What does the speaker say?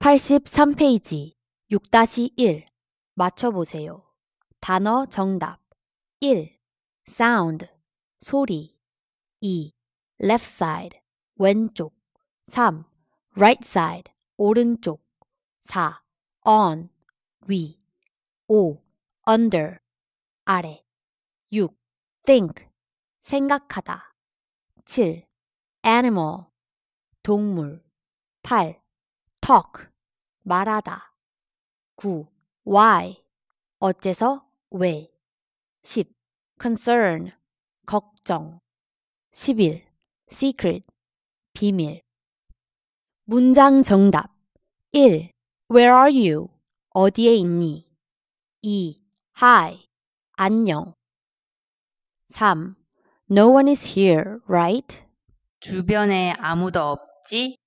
83페이지 6-1 맞춰보세요. 단어 정답 1. sound 소리 2. left side 왼쪽 3. right side 오른쪽 4. on 위 5. under 아래 6. think 생각하다 7. animal 동물 8. talk 말하다. 9. Why? 어째서 왜? 10. Concern. 걱정. 11. Secret. 비밀. 문장 정답. 1. Where are you? 어디에 있니? 2. Hi. 안녕. 3. No one is here, right? 주변에 아무도 없지?